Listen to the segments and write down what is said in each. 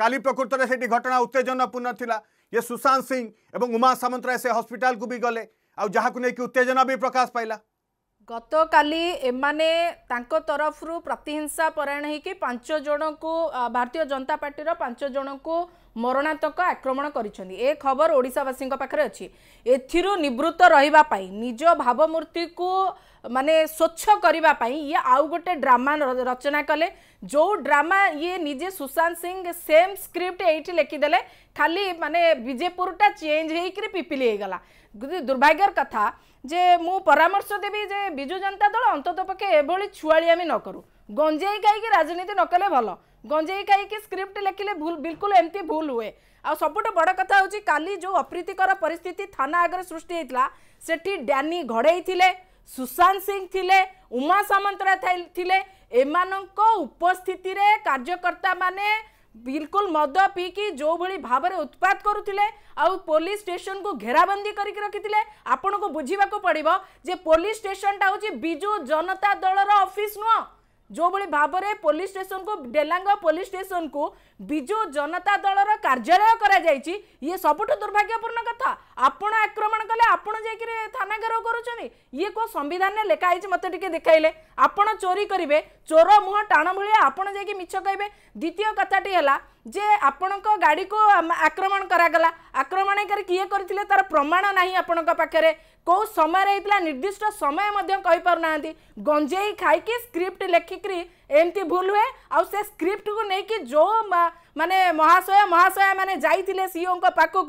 কালি প্রকৃতরে সেটি ঘটনা উত্তেজনাপূর্ণ লা ইয়ে সুশান্ত সিং এবং উমা সামন্তরায় সে হসপিটাল কু বি গলে আউ যাহাকু নেই উত্তেজনা বি প্রকাশ পাইলা ଗତକାଲି ଏମାନେ ତାଙ୍କ ତରଫରୁ ପ୍ରତିହିଂସା ପରାୟଣ ହେଇକି ପାଞ୍ଚ ଜଣଙ୍କୁ ଭାରତୀୟ ଜନତା ପାର୍ଟିର ପାଞ୍ଚ ଜଣଙ୍କୁ ମରଣାନ୍ତକ ଆକ୍ରମଣ କରିଛନ୍ତି ଏ ଖବର ଓଡ଼ିଶାବାସୀଙ୍କ ପାଖରେ ଅଛି ଏଥିରୁ ନିବୃତ୍ତ ରହିବା ପାଇଁ ନିଜ ଭାବମୂର୍ତ୍ତିକୁ ମାନେ ସ୍ୱଚ୍ଛ କରିବା ପାଇଁ ଇଏ ଆଉ ଗୋଟେ ଡ୍ରାମା ରଚନା କଲେ ଯେଉଁ ଡ୍ରାମା ଇଏ ନିଜେ ସୁଶାନ୍ତ ସିଂ ସେମ୍ ସ୍କ୍ରିପ୍ଟ ଏଇଠି ଲେଖିଦେଲେ ଖାଲି ମାନେ ବିଜେପୁରଟା ଚେଞ୍ଜ ହେଇକିରି ପିପିଲି ହେଇଗଲା ଦୁର୍ଭାଗ୍ୟର କଥା ଯେ ମୁଁ ପରାମର୍ଶ ଦେବି ଯେ বিজু জনতা দল অন্তত পক্ষে এভাবে ছুয়াড়ি আমি নকরু গঞ্জেই খাইকি রাজনীতি নকলে ভালো গঞ্জেই খাইকি স্ক্রিপ্ট লেখিলে ভুল বিলকুল এমতি ভুল হুয়ে আপুঠ বড় কথা হচ্ছে কালি যে অপ্রীতিকর পরিস্থিতি থানা আগে সৃষ্টি হয়েছিল সেটি ড্যানি ঘড়াই সুশান্ত সিং লে উমা সামন্তরা এমান উপস্থিতি কার্যকর্তা মানে बिल्कुल मद पी जो भाई भाव में उत्पात करुते पुलिस स्टेशन को घेराबंदी कर रखी आपन को बुझाक पड़ो जे पुलिस स्टेशन टा हो विजु जनता दल रफिस् नुह जो भाव में पुलिस स्टेशन को डेलांग पुलिस स्टेशन को ବିଜୁ ଜନତା ଦଳର କାର୍ଯ୍ୟାଳୟ କରାଯାଇଛି ଇଏ ସବୁଠୁ ଦୁର୍ଭାଗ୍ୟପୂର୍ଣ୍ଣ କଥା ଆପଣ ଆକ୍ରମଣ କଲେ ଆପଣ ଯାଇକିରି ଥାନା ଘେରାଉ କରୁଛନ୍ତି ଇଏ କେଉଁ ସମ୍ବିଧାନରେ ଲେଖା ହେଇଛି ମୋତେ ଟିକେ ଦେଖାଇଲେ ଆପଣ ଚୋରି କରିବେ ଚୋର ମୁହଁ ଟାଣ ଭଳିଆ ଆପଣ ଯାଇକି ମିଛ କହିବେ ଦ୍ୱିତୀୟ କଥାଟି ହେଲା ଯେ ଆପଣଙ୍କ ଗାଡ଼ିକୁ ଆକ୍ରମଣ କରାଗଲା ଆକ୍ରମଣ କରି କିଏ କରିଥିଲେ ତାର ପ୍ରମାଣ ନାହିଁ ଆପଣଙ୍କ ପାଖରେ କେଉଁ ସମୟରେ ହେଇଥିଲା ନିର୍ଦ୍ଦିଷ୍ଟ ସମୟ ମଧ୍ୟ କହିପାରୁନାହାନ୍ତି ଗଞ୍ଜେଇ ଖାଇକି ସ୍କ୍ରିପ୍ଟ ଲେଖିକିରି ଏମିତି ଭୁଲ ହୁଏ ଆଉ ସେ ସ୍କ୍ରିପ୍ଟକୁ ନେଇକି ଯେଉଁ মানে মহাশয় মহাশয় মানে যাইলে সিও পাখক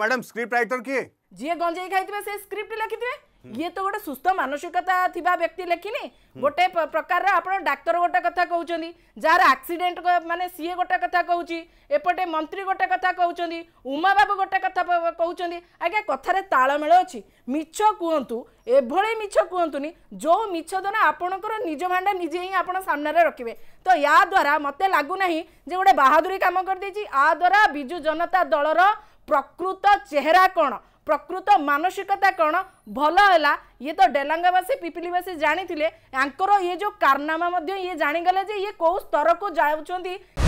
ম্যাডাম স্ক্রিপ্ট রাইটর কি যে গঞ্জেই খাইবে সে স্ক্রিপ্ট লিখিবে ଇଏ ତ ଗୋଟେ ସୁସ୍ଥ ମାନସିକତା ଥିବା ବ୍ୟକ୍ତି ଲେଖିନି ଗୋଟେ ପ୍ରକାରର ଆପଣ ଡାକ୍ତର ଗୋଟେ କଥା କହୁଛନ୍ତି ଯାହାର ଆକ୍ସିଡେଣ୍ଟ ମାନେ ସିଏ ଗୋଟେ କଥା କହୁଛି ଏପଟେ ମନ୍ତ୍ରୀ ଗୋଟେ କଥା କହୁଛନ୍ତି ଉମାବାବୁ ଗୋଟେ କଥା କହୁଛନ୍ତି ଆଜ୍ଞା କଥାରେ ତାଳମେଳ ଅଛି ମିଛ କୁହନ୍ତୁ ଏଭଳି ମିଛ କୁହନ୍ତୁନି ଯେଉଁ ମିଛ ଦ୍ୱାରା ଆପଣଙ୍କର ନିଜ ଭାଣ୍ଡା ନିଜେ ହିଁ ଆପଣ ସାମ୍ନାରେ ରଖିବେ ତ ୟା ଦ୍ୱାରା ମୋତେ ଲାଗୁନାହିଁ ଯେ ଗୋଟେ ବାହାଦୁରୀ କାମ କରିଦେଇଛି ଆ ଦ୍ୱାରା ବିଜୁ ଜନତା ଦଳର ପ୍ରକୃତ ଚେହେରା କ'ଣ প্রকৃত মানসিকতা কোণ ভাল হলা ইয়ে তো ডেলাঙ্গাবাসী পিপিলিবাসী জাঁলে ইয়াঙ্কর ইয়ে যে কারনামা ইয়ে জাঁগলে যে ইয়ে কেউ স্তরক যাচ্ছেন